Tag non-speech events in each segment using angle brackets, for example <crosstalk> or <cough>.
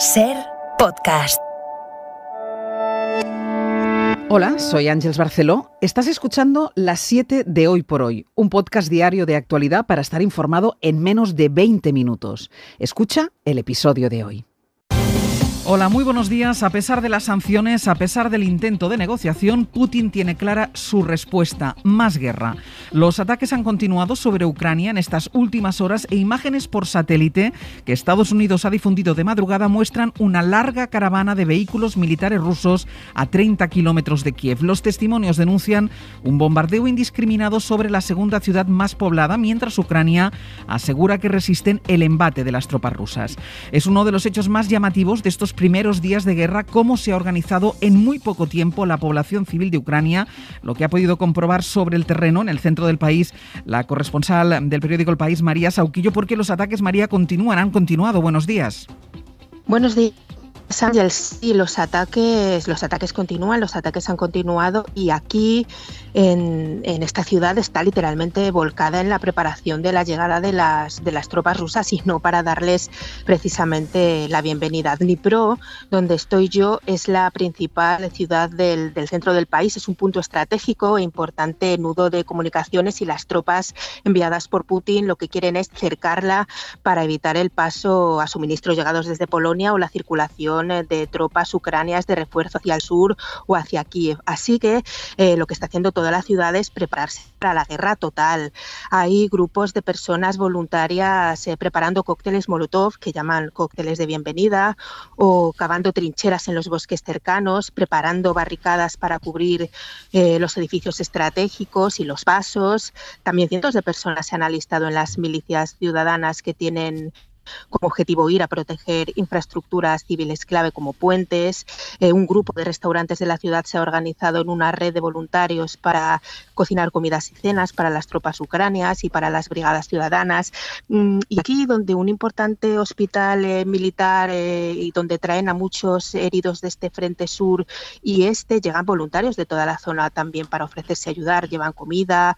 Ser podcast. Hola, soy Ángeles Barceló. Estás escuchando Las 7 de Hoy por Hoy, un podcast diario de actualidad para estar informado en menos de 20 minutos. Escucha el episodio de hoy. Hola, muy buenos días. A pesar de las sanciones, a pesar del intento de negociación, Putin tiene clara su respuesta, más guerra. Los ataques han continuado sobre Ucrania en estas últimas horas e imágenes por satélite que Estados Unidos ha difundido de madrugada muestran una larga caravana de vehículos militares rusos a 30 kilómetros de Kiev. Los testimonios denuncian un bombardeo indiscriminado sobre la segunda ciudad más poblada, mientras Ucrania asegura que resisten el embate de las tropas rusas. Es uno de los hechos más llamativos de estos primeros días de guerra cómo se ha organizado en muy poco tiempo la población civil de Ucrania, lo que ha podido comprobar sobre el terreno en el centro del país la corresponsal del periódico El País, María Sauquillo, porque los ataques, María, continúan, han continuado. Buenos días. Buenos días y los ataques, los ataques continúan, los ataques han continuado y aquí en, esta ciudad está literalmente volcada en la preparación de la llegada de las, de las tropas rusas y no para darles precisamente la bienvenida. Dnipro, donde estoy yo, es la principal ciudad del, del centro del país, es un punto estratégico e importante nudo de comunicaciones y las tropas enviadas por Putin lo que quieren es cercarla para evitar el paso a suministros llegados desde Polonia o la circulación eh, de tropas ucranias de refuerzo hacia el sur o hacia Kiev. Así que eh, lo que está haciendo toda la ciudad es prepararse para la guerra total. Hay grupos de personas voluntarias eh, preparando cócteles Molotov, que llaman cócteles de bienvenida, o cavando trincheras en los bosques cercanos, preparando barricadas para cubrir los edificios estratégicos y los pasos. También cientos de personas se han alistado en las milicias ciudadanas que tienen como objetivo ir a proteger infraestructuras civiles clave como puentes. Eh, un grupo de restaurantes de la ciudad se ha organizado en una red de voluntarios para cocinar comidas y cenas para las tropas ucranias y para las brigadas ciudadanas. Mm, y aquí donde un importante hospital eh, militar eh, y donde traen a muchos heridos de este frente sur y este, llegan voluntarios de toda la zona también para ofrecerse ayudar. Llevan comida,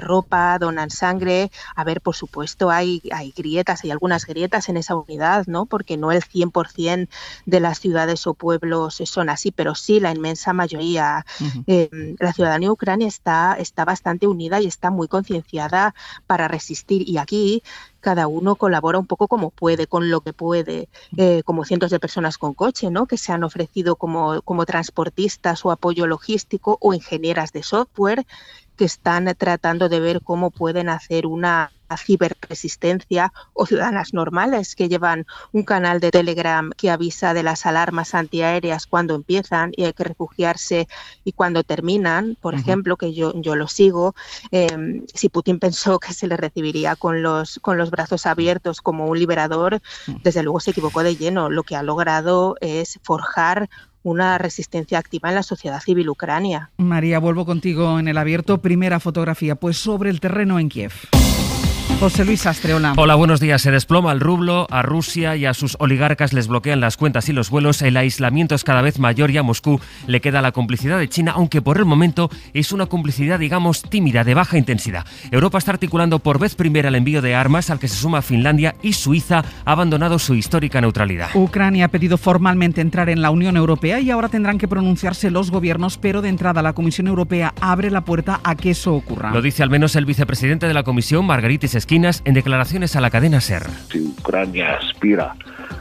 ropa, donan sangre. A ver, por supuesto, hay, hay grietas, hay algunas grietas en esa unidad, ¿no? Porque no el 100% de las ciudades o pueblos son así, pero sí la inmensa mayoría. Eh, la ciudadanía ucrania está, está bastante unida y está muy concienciada para resistir. Y aquí cada uno colabora un poco como puede, con lo que puede, eh, como cientos de personas con coche, ¿no? Que se han ofrecido como, como transportistas o apoyo logístico o ingenieras de software que están tratando de ver cómo pueden hacer una ciberresistencia o ciudadanas normales que llevan un canal de Telegram que avisa de las alarmas antiaéreas cuando empiezan y hay que refugiarse y cuando terminan, por ejemplo, que yo, yo lo sigo, em, si Putin <laughs> pensó que se le recibiría con los, con los brazos abiertos como un liberador, mm. desde luego se equivocó de lleno. Lo que ha logrado es forjar una resistencia activa en la sociedad civil ucrania. María, vuelvo contigo en el abierto. Primera fotografía, pues sobre el terreno en Kiev. José Luis Astreola. Hola, buenos días. Se desploma el rublo, a Rusia y a sus oligarcas les bloquean las cuentas y los vuelos, el aislamiento es cada vez mayor y a Moscú le queda la complicidad de China, aunque por el momento es una complicidad, digamos, tímida, de baja intensidad. Europa está articulando por vez primera el envío de armas al que se suma Finlandia y Suiza ha abandonado su histórica neutralidad. Ucrania ha pedido formalmente entrar en la Unión Europea y ahora tendrán que pronunciarse los gobiernos, pero de entrada la Comisión Europea abre la puerta a que eso ocurra. Lo dice al menos el vicepresidente de la Comisión, Margaritis Esquí en declaraciones a la cadena SER. Si Ucrania aspira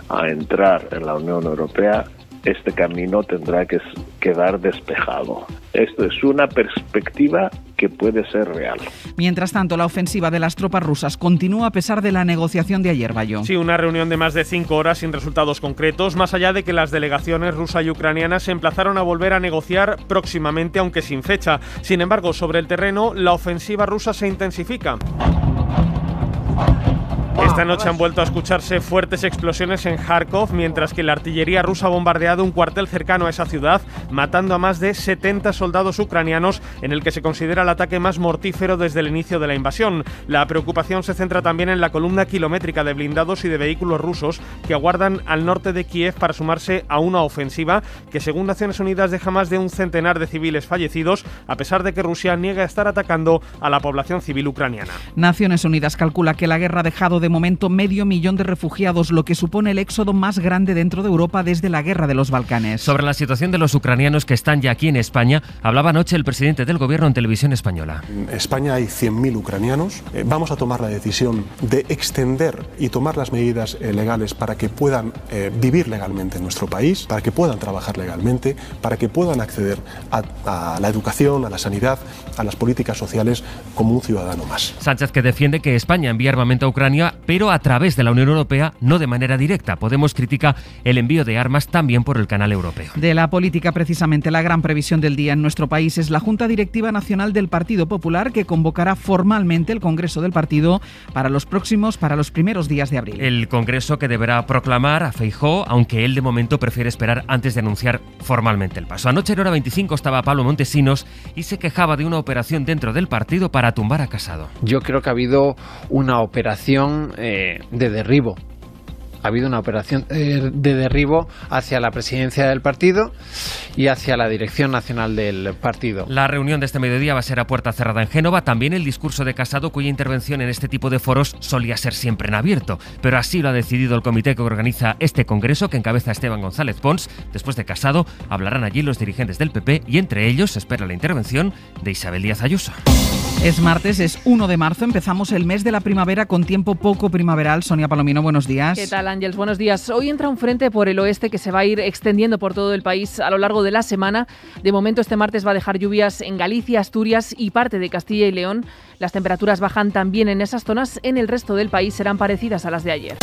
a entrar en la Unión Europea, este camino tendrá que quedar despejado. Esto es una perspectiva que puede ser real. Mientras tanto, la ofensiva de las tropas rusas continúa a pesar de la negociación de ayer, Bayo. Sí, una reunión de más de cinco horas sin resultados concretos, más allá de que las delegaciones rusa y ucraniana se emplazaron a volver a negociar próximamente, aunque sin fecha. Sin embargo, sobre el terreno, la ofensiva rusa se intensifica. Esta noche han vuelto a escucharse fuertes explosiones en Kharkov, mientras que la artillería rusa ha bombardeado un cuartel cercano a esa ciudad, matando a más de 70 soldados ucranianos, en el que se considera el ataque más mortífero desde el inicio de la invasión. La preocupación se centra también en la columna kilométrica de blindados y de vehículos rusos que aguardan al norte de Kiev para sumarse a una ofensiva que, según Naciones Unidas, deja más de un centenar de civiles fallecidos, a pesar de que Rusia niega estar atacando a la población civil ucraniana. Naciones Unidas calcula que la guerra ha dejado de momento medio millón de refugiados, lo que supone el éxodo más grande dentro de Europa desde la guerra de los Balcanes. Sobre la situación de los ucranianos que están ya aquí en España, hablaba anoche el presidente del gobierno en televisión española. En España hay 100.000 ucranianos. Eh, vamos a tomar la decisión de extender y tomar las medidas eh, legales para que puedan eh, vivir legalmente en nuestro país, para que puedan trabajar legalmente, para que puedan acceder a, a la educación, a la sanidad, a las políticas sociales como un ciudadano más. Sánchez que defiende que España envía armamento a Ucrania pero a través de la Unión Europea, no de manera directa. Podemos criticar el envío de armas también por el canal europeo. De la política, precisamente, la gran previsión del día en nuestro país es la Junta Directiva Nacional del Partido Popular que convocará formalmente el Congreso del Partido para los próximos, para los primeros días de abril. El Congreso que deberá proclamar a Feijó, aunque él de momento prefiere esperar antes de anunciar formalmente el paso. Anoche en hora 25 estaba Pablo Montesinos y se quejaba de una operación dentro del partido para tumbar a Casado. Yo creo que ha habido una operación eh, de derribo ha habido una operación eh, de derribo hacia la presidencia del partido y hacia la dirección nacional del partido. La reunión de este mediodía va a ser a puerta cerrada en Génova. También el discurso de Casado, cuya intervención en este tipo de foros solía ser siempre en abierto. Pero así lo ha decidido el comité que organiza este congreso, que encabeza Esteban González Pons. Después de Casado, hablarán allí los dirigentes del PP y entre ellos se espera la intervención de Isabel Díaz Ayuso. Es martes, es 1 de marzo, empezamos el mes de la primavera con tiempo poco primaveral. Sonia Palomino, buenos días. ¿Qué tal, Buenos días. Hoy entra un frente por el oeste que se va a ir extendiendo por todo el país a lo largo de la semana. De momento, este martes va a dejar lluvias en Galicia, Asturias y parte de Castilla y León. Las temperaturas bajan también en esas zonas. En el resto del país serán parecidas a las de ayer.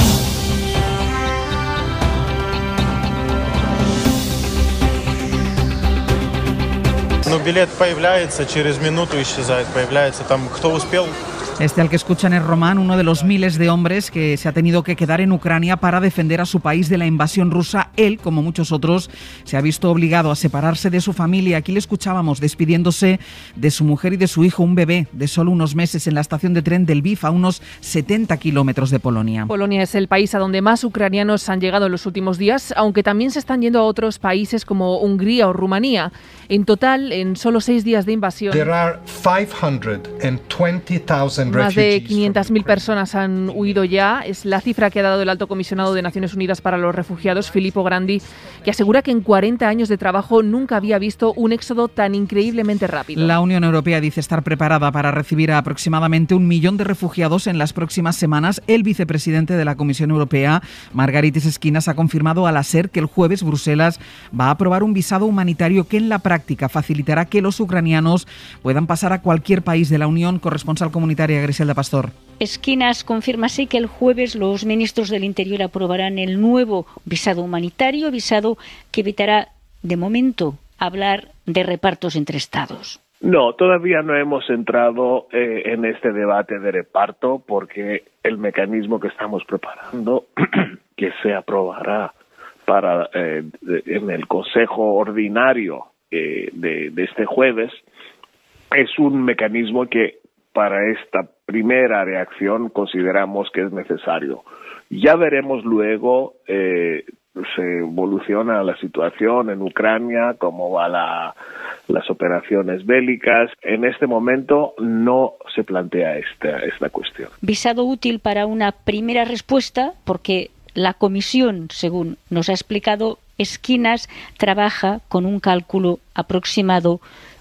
Este al que escuchan es Román, uno de los miles de hombres que se ha tenido que quedar en Ucrania para defender a su país de la invasión rusa. Él, como muchos otros, se ha visto obligado a separarse de su familia. Aquí le escuchábamos despidiéndose de su mujer y de su hijo, un bebé de solo unos meses, en la estación de tren del Bif, a unos 70 kilómetros de Polonia. Polonia es el país a donde más ucranianos han llegado en los últimos días, aunque también se están yendo a otros países como Hungría o Rumanía. En total, en solo seis días de invasión. There are más de 500.000 personas han huido ya. Es la cifra que ha dado el alto comisionado de Naciones Unidas para los Refugiados, Filippo Grandi, que asegura que en 40 años de trabajo nunca había visto un éxodo tan increíblemente rápido. La Unión Europea dice estar preparada para recibir a aproximadamente un millón de refugiados en las próximas semanas. El vicepresidente de la Comisión Europea, Margaritis Esquinas, ha confirmado al hacer que el jueves Bruselas va a aprobar un visado humanitario que en la práctica facilitará que los ucranianos puedan pasar a cualquier país de la Unión corresponsal comunitaria Griselda Pastor. Esquinas confirma así que el jueves los ministros del Interior aprobarán el nuevo visado humanitario, visado que evitará, de momento, hablar de repartos entre estados. No, todavía no hemos entrado eh, en este debate de reparto porque el mecanismo que estamos preparando, <clears throat> que se aprobará para eh, en el Consejo Ordinario eh, de, este jueves, es un mecanismo que para esta primera reacción consideramos que es necesario. Ya veremos luego eh, se evoluciona la situación en Ucrania, cómo van las operaciones bélicas. En este momento no se plantea esta, esta cuestión. Visado útil para una primera respuesta, porque la Comisión, según nos ha explicado, Esquinas trabaja con un cálculo aproximado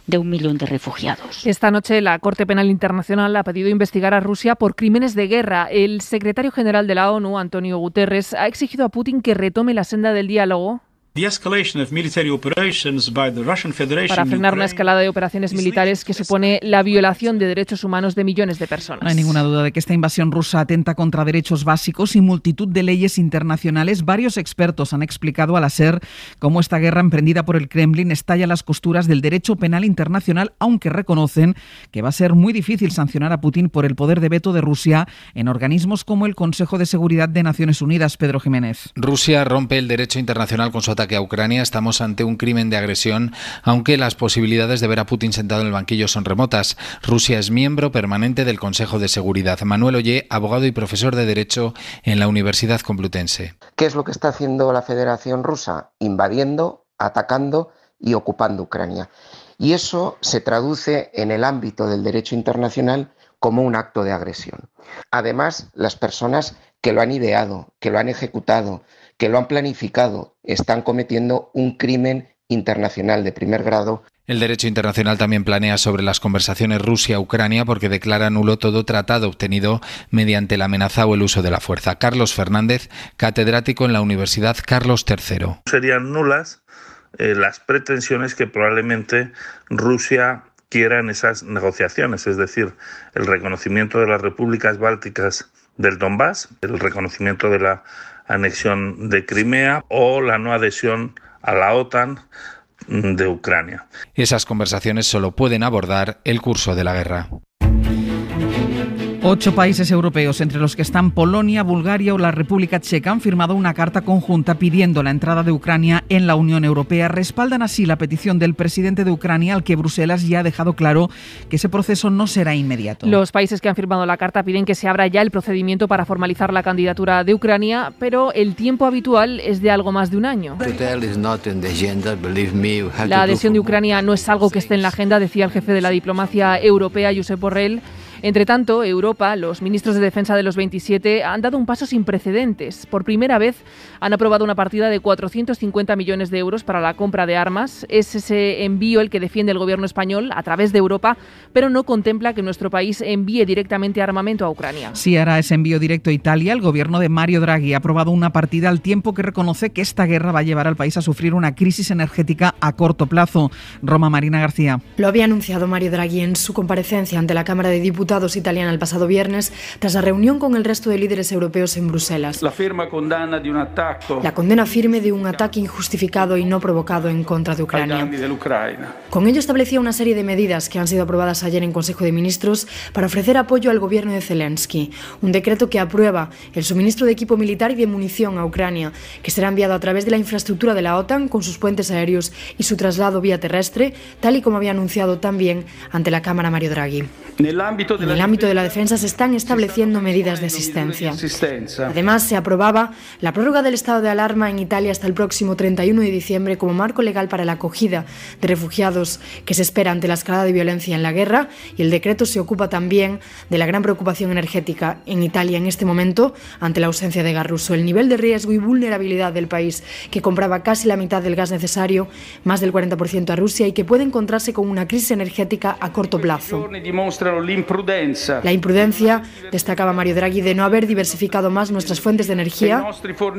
de un millón de refugiados. Esta noche la Corte Penal Internacional ha pedido investigar a Rusia por crímenes de guerra. El secretario general de la ONU, Antonio Guterres, ha exigido a Putin que retome la senda del diálogo para frenar una escalada de operaciones militares que supone la violación de derechos humanos de millones de personas. No hay ninguna duda de que esta invasión rusa atenta contra derechos básicos y multitud de leyes internacionales. Varios expertos han explicado al hacer cómo esta guerra emprendida por el Kremlin estalla las costuras del derecho penal internacional, aunque reconocen que va a ser muy difícil sancionar a Putin por el poder de veto de Rusia en organismos como el Consejo de Seguridad de Naciones Unidas. Pedro Jiménez. Rusia rompe el derecho internacional con su que a Ucrania, estamos ante un crimen de agresión, aunque las posibilidades de ver a Putin sentado en el banquillo son remotas. Rusia es miembro permanente del Consejo de Seguridad. Manuel Oye, abogado y profesor de Derecho en la Universidad Complutense. ¿Qué es lo que está haciendo la Federación Rusa? Invadiendo, atacando y ocupando Ucrania. Y eso se traduce en el ámbito del derecho internacional como un acto de agresión. Además, las personas que lo han ideado, que lo han ejecutado, que lo han planificado, están cometiendo un crimen internacional de primer grado. El derecho internacional también planea sobre las conversaciones Rusia-Ucrania porque declara nulo todo tratado obtenido mediante la amenaza o el uso de la fuerza. Carlos Fernández, catedrático en la Universidad Carlos III. Serían nulas eh, las pretensiones que probablemente Rusia quiera en esas negociaciones, es decir, el reconocimiento de las repúblicas bálticas del Donbass, el reconocimiento de la anexión de Crimea o la no adhesión a la OTAN de Ucrania. Esas conversaciones solo pueden abordar el curso de la guerra. Ocho países europeos, entre los que están Polonia, Bulgaria o la República Checa, han firmado una carta conjunta pidiendo la entrada de Ucrania en la Unión Europea. Respaldan así la petición del presidente de Ucrania, al que Bruselas ya ha dejado claro que ese proceso no será inmediato. Los países que han firmado la carta piden que se abra ya el procedimiento para formalizar la candidatura de Ucrania, pero el tiempo habitual es de algo más de un año. La adhesión de Ucrania no es algo que esté en la agenda, decía el jefe de la diplomacia europea, Josep Borrell. Entre tanto, Europa, los ministros de Defensa de los 27 han dado un paso sin precedentes. Por primera vez han aprobado una partida de 450 millones de euros para la compra de armas. Es ese envío el que defiende el gobierno español a través de Europa, pero no contempla que nuestro país envíe directamente armamento a Ucrania. Si hará ese envío directo a Italia, el gobierno de Mario Draghi ha aprobado una partida al tiempo que reconoce que esta guerra va a llevar al país a sufrir una crisis energética a corto plazo. Roma Marina García. Lo había anunciado Mario Draghi en su comparecencia ante la Cámara de Diputados italiana el pasado viernes tras la reunión con el resto de líderes europeos en Bruselas. La firma condena de un ataque. La condena firme de un ataque injustificado y no provocado en contra de Ucrania. Con ello establecía una serie de medidas que han sido aprobadas ayer en Consejo de Ministros para ofrecer apoyo al gobierno de Zelensky. Un decreto que aprueba el suministro de equipo militar y de munición a Ucrania, que será enviado a través de la infraestructura de la OTAN con sus puentes aéreos y su traslado vía terrestre, tal y como había anunciado también ante la Cámara Mario Draghi. En el ámbito en el ámbito de la defensa se están estableciendo medidas de asistencia. Además, se aprobaba la prórroga del estado de alarma en Italia hasta el próximo 31 de diciembre como marco legal para la acogida de refugiados que se espera ante la escalada de violencia en la guerra y el decreto se ocupa también de la gran preocupación energética en Italia en este momento ante la ausencia de gas ruso. El nivel de riesgo y vulnerabilidad del país, que compraba casi la mitad del gas necesario, más del 40% a Rusia y que puede encontrarse con una crisis energética a corto plazo. La imprudencia, destacaba Mario Draghi, de no haber diversificado más nuestras fuentes de energía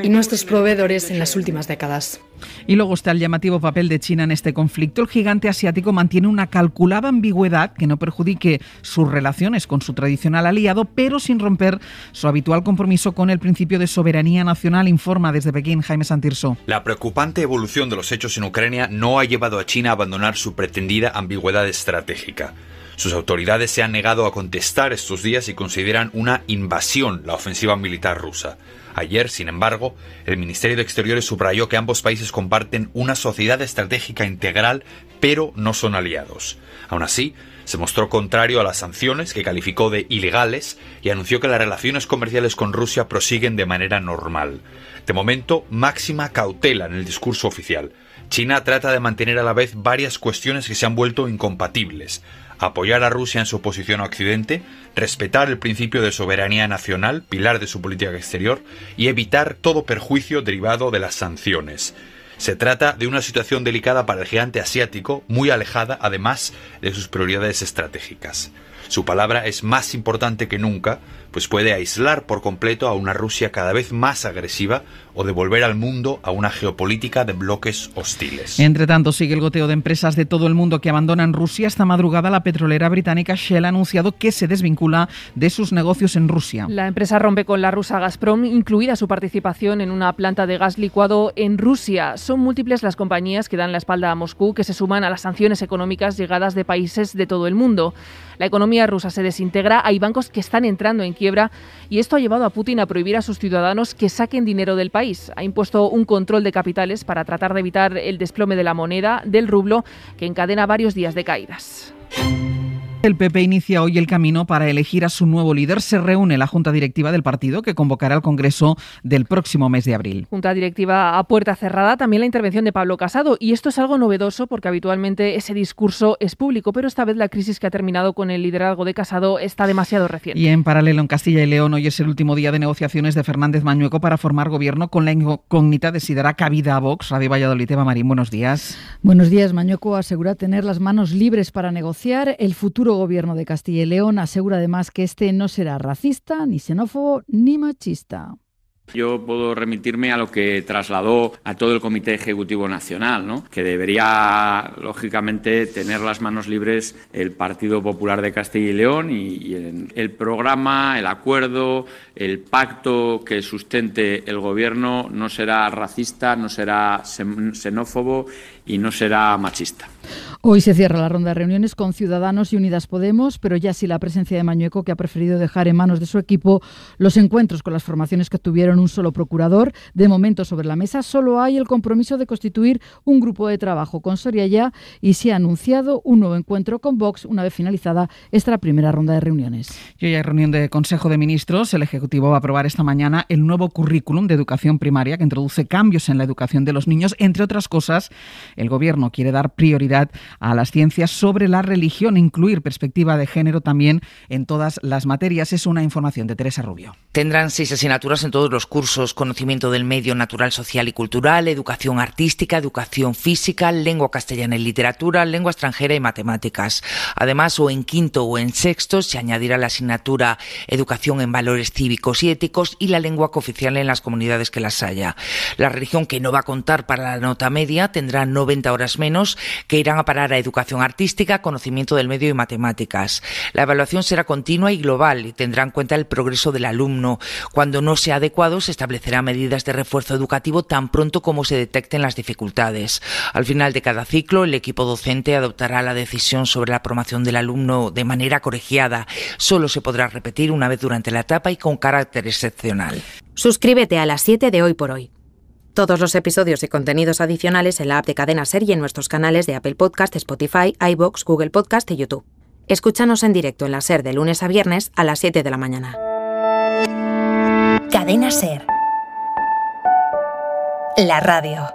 y nuestros proveedores en las últimas décadas. Y luego está el llamativo papel de China en este conflicto. El gigante asiático mantiene una calculada ambigüedad que no perjudique sus relaciones con su tradicional aliado, pero sin romper su habitual compromiso con el principio de soberanía nacional, informa desde Pekín Jaime Santirso. La preocupante evolución de los hechos en Ucrania no ha llevado a China a abandonar su pretendida ambigüedad estratégica. Sus autoridades se han negado a contestar estos días y consideran una invasión la ofensiva militar rusa. Ayer, sin embargo, el Ministerio de Exteriores subrayó que ambos países comparten una sociedad estratégica integral, pero no son aliados. Aún así, se mostró contrario a las sanciones, que calificó de ilegales, y anunció que las relaciones comerciales con Rusia prosiguen de manera normal. De momento, máxima cautela en el discurso oficial. China trata de mantener a la vez varias cuestiones que se han vuelto incompatibles. Apoyar a Rusia en su oposición a Occidente, respetar el principio de soberanía nacional, pilar de su política exterior, y evitar todo perjuicio derivado de las sanciones. Se trata de una situación delicada para el gigante asiático, muy alejada además de sus prioridades estratégicas. Su palabra es más importante que nunca, pues puede aislar por completo a una Rusia cada vez más agresiva devolver de al mundo a una geopolítica de bloques hostiles. Entre tanto, sigue el goteo de empresas de todo el mundo que abandonan Rusia. Esta madrugada, la petrolera británica Shell ha anunciado que se desvincula de sus negocios en Rusia. La empresa rompe con la rusa Gazprom, incluida su participación en una planta de gas licuado en Rusia. Son múltiples las compañías que dan la espalda a Moscú, que se suman a las sanciones económicas llegadas de países de todo el mundo. La economía rusa se desintegra, hay bancos que están entrando en quiebra y esto ha llevado a Putin a prohibir a sus ciudadanos que saquen dinero del país ha impuesto un control de capitales para tratar de evitar el desplome de la moneda del rublo que encadena varios días de caídas. El PP inicia hoy el camino para elegir a su nuevo líder. Se reúne la Junta Directiva del partido que convocará al Congreso del próximo mes de abril. Junta Directiva a puerta cerrada, también la intervención de Pablo Casado. Y esto es algo novedoso porque habitualmente ese discurso es público, pero esta vez la crisis que ha terminado con el liderazgo de Casado está demasiado reciente. Y en paralelo en Castilla y León, hoy es el último día de negociaciones de Fernández Mañueco para formar gobierno con la incógnita de si dará cabida a Vox. Radio Valladolid, Eva Marín, buenos días. Buenos días. Mañueco asegura tener las manos libres para negociar el futuro gobierno de Castilla y León asegura además que este no será racista, ni xenófobo, ni machista. Yo puedo remitirme a lo que trasladó a todo el Comité Ejecutivo Nacional, ¿no? que debería, lógicamente, tener las manos libres el Partido Popular de Castilla y León y, el, programa, el acuerdo, el pacto que sustente el Gobierno no será racista, no será xenófobo y no será machista. Hoy se cierra la ronda de reuniones con Ciudadanos y Unidas Podemos, pero ya sí la presencia de Mañueco, que ha preferido dejar en manos de su equipo los encuentros con las formaciones que tuvieron un solo procurador. De momento sobre la mesa solo hay el compromiso de constituir un grupo de trabajo con Soria ya y se ha anunciado un nuevo encuentro con Vox una vez finalizada esta primera ronda de reuniones. Y hoy hay reunión de Consejo de Ministros. El Ejecutivo va a aprobar esta mañana el nuevo currículum de educación primaria que introduce cambios en la educación de los niños. Entre otras cosas, el Gobierno quiere dar prioridad a las ciencias sobre la religión, incluir perspectiva de género también en todas las materias. Es una información de Teresa Rubio. Tendrán seis asignaturas en todos los cursos, conocimiento del medio natural, social y cultural, educación artística, educación física, lengua castellana y literatura, lengua extranjera y matemáticas. Además, o en quinto o en sexto se añadirá la asignatura educación en valores cívicos y éticos y la lengua cooficial en las comunidades que las haya. La religión que no va a contar para la nota media tendrá 90 horas menos, que irá irán a parar a educación artística, conocimiento del medio y matemáticas. La evaluación será continua y global y tendrá en cuenta el progreso del alumno. Cuando no sea adecuado, se establecerán medidas de refuerzo educativo tan pronto como se detecten las dificultades. Al final de cada ciclo, el equipo docente adoptará la decisión sobre la promoción del alumno de manera colegiada. Solo se podrá repetir una vez durante la etapa y con carácter excepcional. Suscríbete a las 7 de hoy por hoy todos los episodios y contenidos adicionales en la app de Cadena Ser y en nuestros canales de Apple Podcast, Spotify, iBox, Google Podcast y YouTube. Escúchanos en directo en la Ser de lunes a viernes a las 7 de la mañana. Cadena Ser. La radio.